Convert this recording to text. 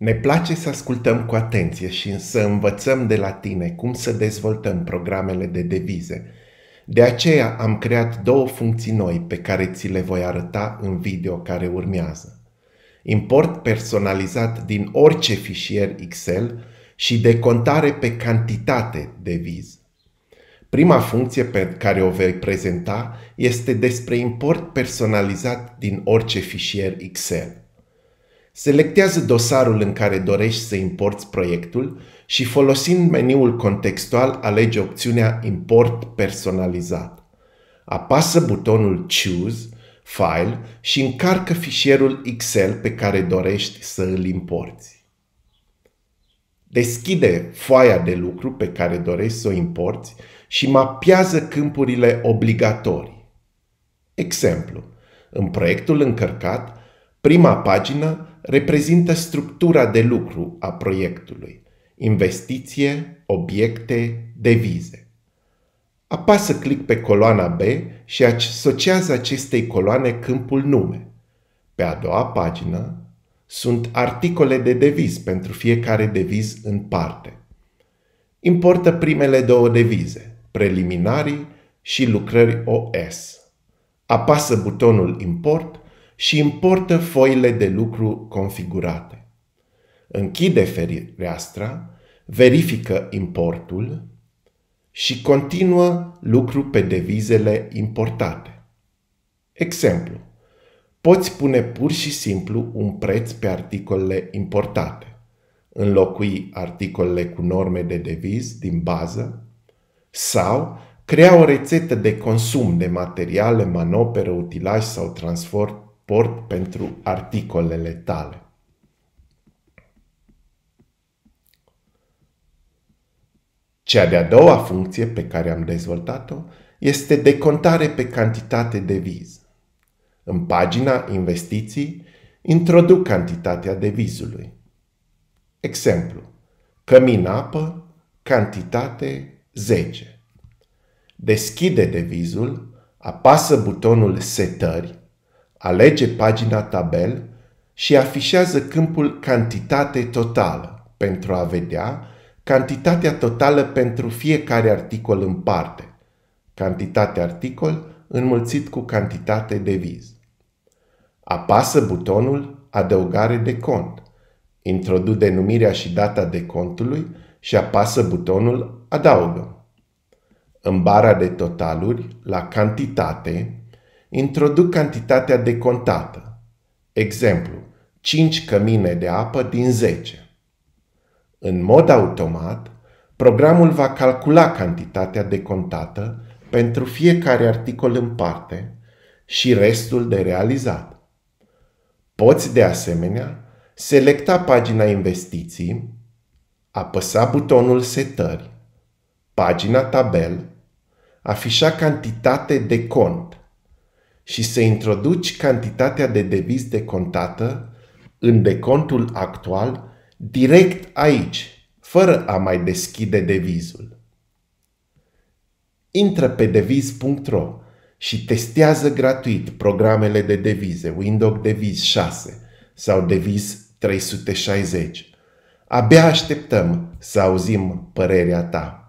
Ne place să ascultăm cu atenție și să învățăm de la tine cum să dezvoltăm programele de devize. De aceea am creat două funcții noi pe care ți le voi arăta în video care urmează. Import personalizat din orice fișier Excel și decontare pe cantitate de viz. Prima funcție pe care o voi prezenta este despre import personalizat din orice fișier Excel. Selectează dosarul în care dorești să importi proiectul și folosind meniul contextual alege opțiunea Import personalizat. Apasă butonul Choose, File și încarcă fișierul Excel pe care dorești să îl importi. Deschide foaia de lucru pe care dorești să o importi și mapează câmpurile obligatorii. Exemplu, în proiectul încărcat, Prima pagină reprezintă structura de lucru a proiectului. Investiție, obiecte, devize. Apasă click pe coloana B și asociază acestei coloane câmpul nume. Pe a doua pagină sunt articole de deviz pentru fiecare deviz în parte. Importă primele două devize, preliminarii și lucrări OS. Apasă butonul Import și importă foile de lucru configurate. Închide fereastra, verifică importul și continuă lucru pe devizele importate. Exemplu. Poți pune pur și simplu un preț pe articolele importate, înlocui articolele cu norme de deviz din bază sau crea o rețetă de consum de materiale, manoperă, utilaj sau transport suport pentru articolele tale. Cea de-a doua funcție pe care am dezvoltat-o este decontare pe cantitate de viz. În pagina Investiții introduc cantitatea de vizului. Exemplu. Cămin apă, cantitate 10. Deschide devizul, apasă butonul Setări Alege pagina tabel și afișează câmpul cantitate totală pentru a vedea cantitatea totală pentru fiecare articol în parte. Cantitate articol înmulțit cu cantitate de viz. Apasă butonul Adăugare de cont. Introdu denumirea și data de contului și apasă butonul Adaugă. În bara de totaluri, la cantitate, introduc cantitatea decontată. Exemplu, 5 cămine de apă din 10. În mod automat, programul va calcula cantitatea decontată pentru fiecare articol în parte și restul de realizat. Poți de asemenea selecta pagina investiții, apăsa butonul setări, pagina tabel, afișa cantitate de cont, și să introduci cantitatea de deviz contată în decontul actual direct aici, fără a mai deschide devizul. Intră pe deviz.ro și testează gratuit programele de devize Windows Deviz 6 sau Deviz 360. Abia așteptăm să auzim părerea ta.